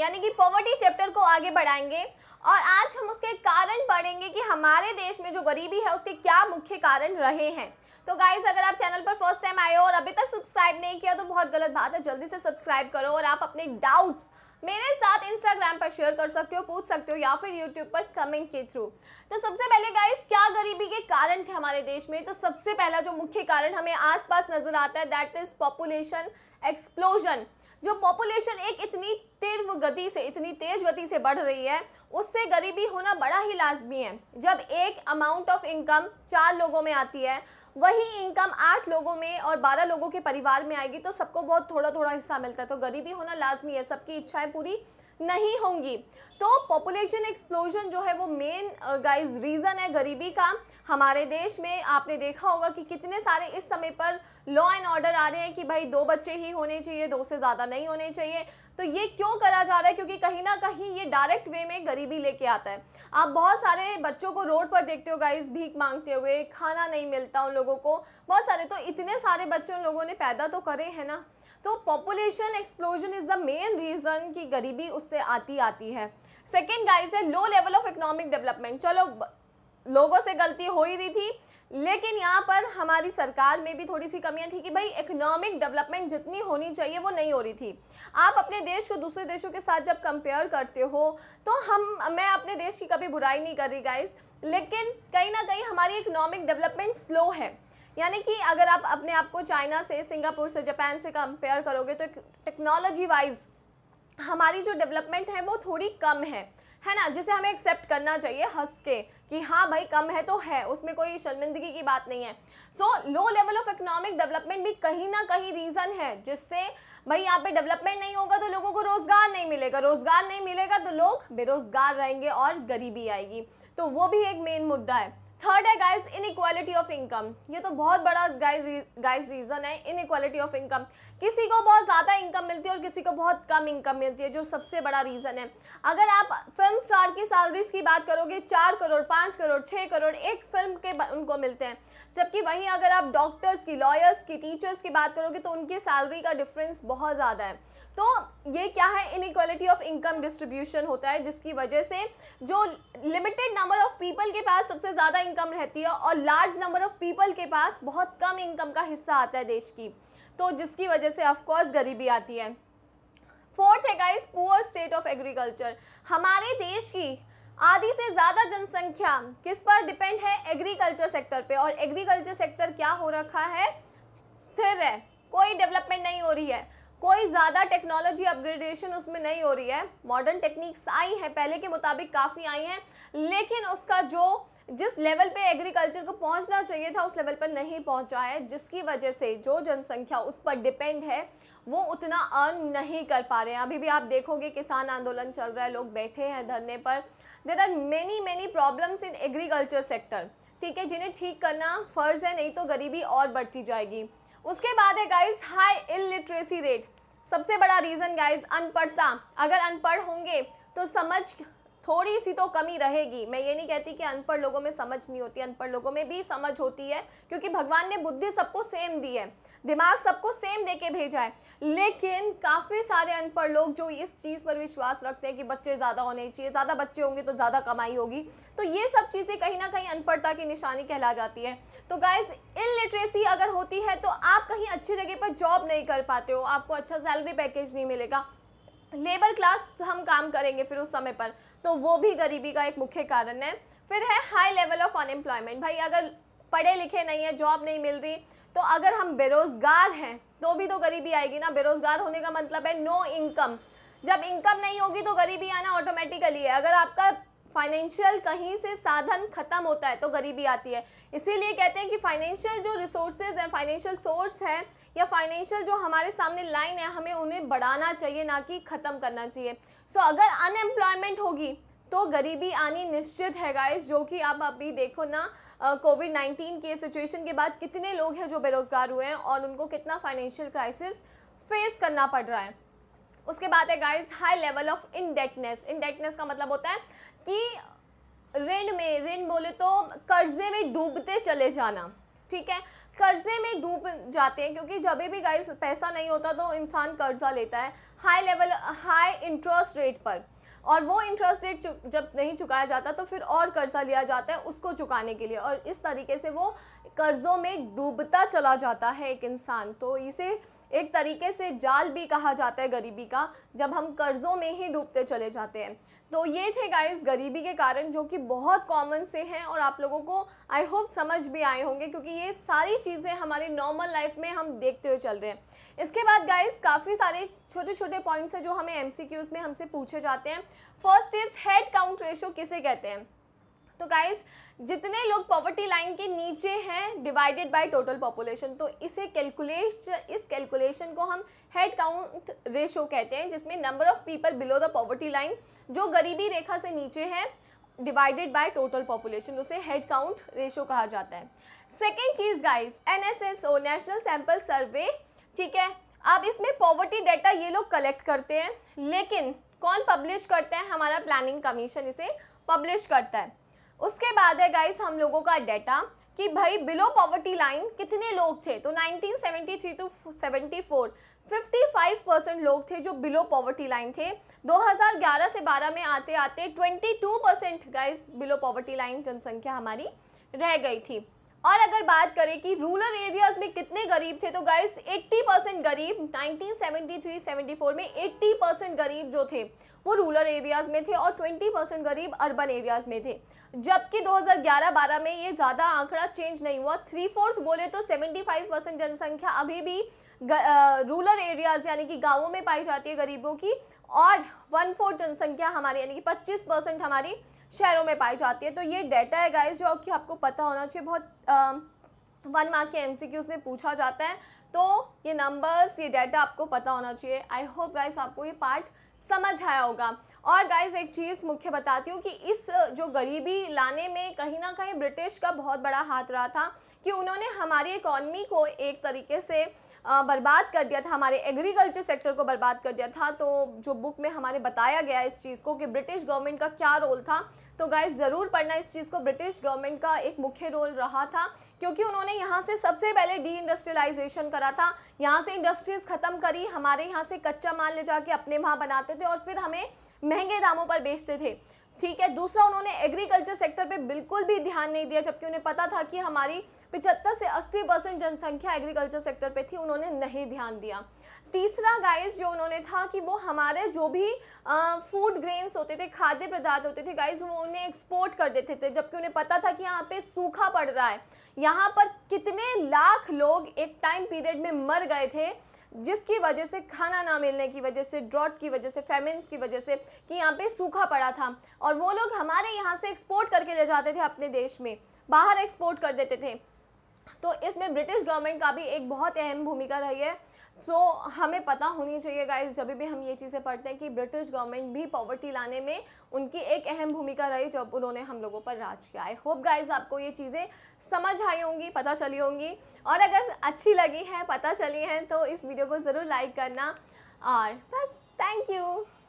यानी कि poverty chapter को आगे बढ़ाएंगे और आज हम उसके कारण पढ़ेंगे कि हमारे देश में जो गरीबी है उसके क्या मुख्य कारण रहे हैं तो गाइज अगर आप चैनल पर फर्स्ट टाइम आए हो और अभी तक सब्सक्राइब नहीं किया तो बहुत गलत बात है जल्दी से सब्सक्राइब करो और आप अपने डाउट्स मेरे साथ इंस्टाग्राम पर शेयर कर सकते हो पूछ सकते हो या फिर यूट्यूब पर कमेंट के थ्रू तो सबसे पहले गाइस क्या गरीबी के कारण थे हमारे देश में तो सबसे पहला जो मुख्य कारण हमें आसपास नजर आता है दैट इज पॉपुलेशन एक्सप्लोजन जो पॉपुलेशन एक इतनी तीव्र गति से इतनी तेज गति से बढ़ रही है उससे गरीबी होना बड़ा ही लाजमी है जब एक अमाउंट ऑफ इनकम चार लोगों में आती है वही इनकम आठ लोगों में और बारह लोगों के परिवार में आएगी तो सबको बहुत थोड़ा थोड़ा हिस्सा मिलता है तो गरीबी होना लाजमी है सबकी इच्छाएं पूरी नहीं होंगी तो पॉपुलेशन एक्सप्लोजन जो है वो मेन गाइस रीज़न है गरीबी का हमारे देश में आपने देखा होगा कि कितने सारे इस समय पर लॉ एंड ऑर्डर आ रहे हैं कि भाई दो बच्चे ही होने चाहिए दो से ज़्यादा नहीं होने चाहिए तो ये क्यों करा जा रहा है क्योंकि कहीं ना कहीं ये डायरेक्ट वे में गरीबी लेके आता है आप बहुत सारे बच्चों को रोड पर देखते हो गाइस भीख मांगते हुए खाना नहीं मिलता उन लोगों को बहुत सारे तो इतने सारे बच्चे उन लोगों ने पैदा तो करे हैं ना तो population explosion is the main reason कि गरीबी उससे आती आती है सेकेंड गाइज है low level of economic development चलो लोगों से गलती हो ही रही थी लेकिन यहाँ पर हमारी सरकार में भी थोड़ी सी कमियाँ थी कि भाई इकोनॉमिक डेवलपमेंट जितनी होनी चाहिए वो नहीं हो रही थी आप अपने देश को दूसरे देशों के साथ जब कंपेयर करते हो तो हम मैं अपने देश की कभी बुराई नहीं कर रही गाइज लेकिन कहीं ना कहीं हमारी इकोनॉमिक डेवलपमेंट स्लो है यानी कि अगर आप अपने आप को चाइना से सिंगापुर से जापान से कंपेयर करोगे तो टेक्नोलॉजी वाइज हमारी जो डेवलपमेंट है वो थोड़ी कम है है ना जिसे हमें एक्सेप्ट करना चाहिए हंस के कि हाँ भाई कम है तो है उसमें कोई शर्मिंदगी की बात नहीं है so low level of economic development भी कहीं ना कहीं रीज़न है जिससे भाई यहाँ पे डेवलपमेंट नहीं होगा तो लोगों को रोज़गार नहीं मिलेगा रोज़गार नहीं मिलेगा तो लोग बेरोज़गार रहेंगे और गरीबी आएगी तो वो भी एक मेन मुद्दा है थर्ड है गाइस इनक्वालिटी ऑफ इनकम ये तो बहुत बड़ा गाइस गाइस रीज़न है इनक्वालिटी ऑफ इनकम किसी को बहुत ज़्यादा इनकम मिलती है और किसी को बहुत कम इनकम मिलती है जो सबसे बड़ा रीज़न है अगर आप फिल्म स्टार की सैलरीज की बात करोगे चार करोड़ पाँच करोड़ छः करोड़ एक फिल्म के उनको मिलते हैं जबकि वहीं अगर आप डॉक्टर्स की लॉयर्स की टीचर्स की बात करोगे तो उनकी सैलरी का डिफरेंस बहुत ज़्यादा है तो ये क्या है इनक्वालिटी ऑफ इनकम डिस्ट्रीब्यूशन होता है जिसकी वजह से जो लिमिटेड नंबर ऑफ पीपल के पास सबसे ज़्यादा इनकम रहती है और लार्ज नंबर ऑफ पीपल के पास बहुत कम इनकम का हिस्सा आता है देश की तो जिसकी वजह से ऑफकोर्स गरीबी आती है फोर्थ है guys poor state of agriculture हमारे देश की आधी से ज़्यादा जनसंख्या किस पर डिपेंड है एग्रीकल्चर सेक्टर पे और एग्रीकल्चर सेक्टर क्या हो रखा है स्थिर है कोई डेवलपमेंट नहीं हो रही है कोई ज़्यादा टेक्नोलॉजी अपग्रेडेशन उसमें नहीं हो रही है मॉडर्न टेक्निक्स आई हैं पहले के मुताबिक काफ़ी आई हैं लेकिन उसका जो जिस लेवल पे एग्रीकल्चर को पहुंचना चाहिए था उस लेवल पर नहीं पहुंचा है जिसकी वजह से जो जनसंख्या उस पर डिपेंड है वो उतना अर्न नहीं कर पा रहे हैं अभी भी आप देखोगे किसान आंदोलन चल रहा है लोग बैठे हैं धरने पर there are many many problems in agriculture sector ठीक है जिन्हें ठीक करना फ़र्ज़ है नहीं तो गरीबी और बढ़ती जाएगी उसके बाद है गाइज हाई इलिटरेसी रेट सबसे बड़ा रीज़न गाइज अनपढ़ता अगर अनपढ़ होंगे तो समझ थोड़ी सी तो कमी रहेगी मैं ये नहीं कहती कि अनपढ़ लोगों में समझ नहीं होती अनपढ़ लोगों में भी समझ होती है क्योंकि भगवान ने बुद्धि सबको सेम दी है दिमाग सबको सेम दे के भेजा है लेकिन काफ़ी सारे अनपढ़ लोग जो इस चीज़ पर विश्वास रखते हैं कि बच्चे ज़्यादा होने चाहिए ज़्यादा बच्चे होंगे तो ज़्यादा कमाई होगी तो ये सब चीज़ें कहीं ना कहीं अनपढ़ता की निशानी कहला जाती है तो गाइज इलिटरेसी अगर होती है तो आप कहीं अच्छी जगह पर जॉब नहीं कर पाते हो आपको अच्छा सैलरी पैकेज नहीं मिलेगा लेबर क्लास हम काम करेंगे फिर उस समय पर तो वो भी गरीबी का एक मुख्य कारण है फिर है हाई लेवल ऑफ अनएम्प्लॉयमेंट भाई अगर पढ़े लिखे नहीं है जॉब नहीं मिल रही तो अगर हम बेरोज़गार हैं तो भी तो गरीबी आएगी ना बेरोज़गार होने का मतलब है नो इनकम जब इनकम नहीं होगी तो गरीबी आना ऑटोमेटिकली है अगर आपका फाइनेंशियल कहीं से साधन खत्म होता है तो गरीबी आती है इसीलिए कहते हैं कि फाइनेंशियल जो रिसोर्सेज हैं फाइनेंशियल सोर्स है या फाइनेंशियल जो हमारे सामने लाइन है हमें उन्हें बढ़ाना चाहिए ना कि ख़त्म करना चाहिए सो so, अगर अनएम्प्लॉयमेंट होगी तो गरीबी आनी निश्चित है गाइस जो कि आप अभी देखो ना कोविड नाइन्टीन के सिचुएशन के बाद कितने लोग हैं जो बेरोज़गार हुए हैं और उनको कितना फाइनेंशियल क्राइसिस फेस करना पड़ रहा है उसके बाद है guys high level of indebtedness indebtedness का मतलब होता है कि ऋण में ऋण बोले तो कर्जे में डूबते चले जाना ठीक है कर्जे में डूब जाते हैं क्योंकि जब भी गाइस पैसा नहीं होता तो इंसान कर्जा लेता है high level high interest rate पर और वो इंटरेस्ट रेट जब नहीं चुकाया जाता तो फिर और कर्जा लिया जाता है उसको चुकाने के लिए और इस तरीके से वो कर्ज़ों में डूबता चला जाता है एक इंसान तो इसे एक तरीके से जाल भी कहा जाता है गरीबी का जब हम कर्ज़ों में ही डूबते चले जाते हैं तो ये थे गाइस गरीबी के कारण जो कि बहुत कॉमन से हैं और आप लोगों को आई होप समझ भी आए होंगे क्योंकि ये सारी चीज़ें हमारे नॉर्मल लाइफ में हम देखते हुए चल रहे हैं इसके बाद गाइस काफ़ी सारे छोटे छोटे पॉइंट्स हैं जो हमें एम में हमसे पूछे जाते हैं first is head count ratio किसे कहते हैं तो गाइज जितने लोग पॉवर्टी लाइन के नीचे हैं डिवाइडेड बाय टोटल पॉपुलेशन तो इसे कैलकुलेट इस कैलकुलेशन को हम हेड काउंट रेशो कहते हैं जिसमें number of people below the poverty line जो गरीबी रेखा से नीचे हैं डिवाइडेड बाय टोटल पॉपुलेशन उसे हेड काउंट रेशो कहा जाता है सेकेंड चीज़ guys N S S O national sample survey ठीक है अब इसमें पॉवर्टी डाटा ये लोग कलेक्ट करते हैं लेकिन कौन पब्लिश करते हैं हमारा प्लानिंग कमीशन इसे पब्लिश करता है उसके बाद है गाइस हम लोगों का डेटा कि भाई बिलो पॉवर्टी लाइन कितने लोग थे तो 1973 टू 74 55 परसेंट लोग थे जो बिलो पॉवर्टी लाइन थे 2011 से 12 में आते आते 22 percent guys below poverty line जनसंख्या हमारी रह गई थी और अगर बात करें कि रूरल एरियाज में कितने गरीब थे तो गाइस 80 परसेंट गरीब 1973-74 में 80 परसेंट गरीब जो थे वो रूरल एरियाज में थे और 20 परसेंट गरीब अर्बन एरियाज में थे जबकि 2011-12 में ये ज़्यादा आंकड़ा चेंज नहीं हुआ थ्री फोर्थ बोले तो 75 परसेंट जनसंख्या अभी भी रूरल एरियाज यानी कि गाँवों में पाई जाती है गरीबों की और वन फोर्थ जनसंख्या हमारी यानी कि पच्चीस परसेंट हमारी शहरों में पाई जाती है तो ये डेटा है गाइज जो कि आपको पता होना चाहिए बहुत आ, वन मार्क के एमसीक्यूज में पूछा जाता है तो ये नंबर्स ये डेटा आपको पता होना चाहिए आई होप गाइज आपको ये पार्ट समझ आया होगा और गाइज एक चीज़ मुख्य बताती हूँ कि इस जो गरीबी लाने में कहीं ना कहीं ब्रिटिश का बहुत बड़ा हाथ रहा था कि उन्होंने हमारी इकॉनमी को एक तरीके से बर्बाद कर दिया था हमारे एग्रीकल्चर सेक्टर को बर्बाद कर दिया था तो जो बुक में हमारे बताया गया इस चीज़ को कि ब्रिटिश गवर्नमेंट का क्या रोल था तो गाइज ज़रूर पढ़ना इस चीज़ को ब्रिटिश गवर्नमेंट का एक मुख्य रोल रहा था क्योंकि उन्होंने यहाँ से सबसे पहले डी इंडस्ट्रियलाइजेशन करा था यहाँ से इंडस्ट्रीज़ ख़त्म करी हमारे यहाँ से कच्चा माल ले जाके अपने वहाँ बनाते थे और फिर हमें महंगे दामों पर बेचते थे ठीक है दूसरा उन्होंने एग्रीकल्चर सेक्टर पे बिल्कुल भी ध्यान नहीं दिया जबकि उन्हें पता था कि हमारी 75 से 80 परसेंट जनसंख्या एग्रीकल्चर सेक्टर पे थी उन्होंने नहीं ध्यान दिया तीसरा गाइस जो उन्होंने था कि वो हमारे जो भी फूड ग्रेन्स होते थे खाद्य पदार्थ होते थे गाइस वो उन्हें एक्सपोर्ट कर देते थे जबकि उन्हें पता था कि यहाँ पे सूखा पड़ रहा है यहाँ पर कितने लाख लोग एक टाइम पीरियड में मर गए थे जिसकी वजह से खाना ना मिलने की वजह से ड्रॉट की वजह से फेमिन्स की वजह से कि यहाँ पे सूखा पड़ा था और वो लोग हमारे यहाँ से एक्सपोर्ट करके ले जाते थे अपने देश में बाहर एक्सपोर्ट कर देते थे तो इसमें ब्रिटिश गवर्नमेंट का भी एक बहुत अहम भूमिका रही है सो so, हमें पता होनी चाहिए गाइस जब भी हम ये चीज़ें पढ़ते हैं कि ब्रिटिश गवर्नमेंट भी पॉवर्टी लाने में उनकी एक अहम भूमिका रही जब उन्होंने हम लोगों पर राज किया आई होप गाइस आपको ये चीज़ें समझ आई होंगी पता चली होंगी और अगर अच्छी लगी हैं पता चली हैं तो इस वीडियो को ज़रूर लाइक करना और बस थैंक यू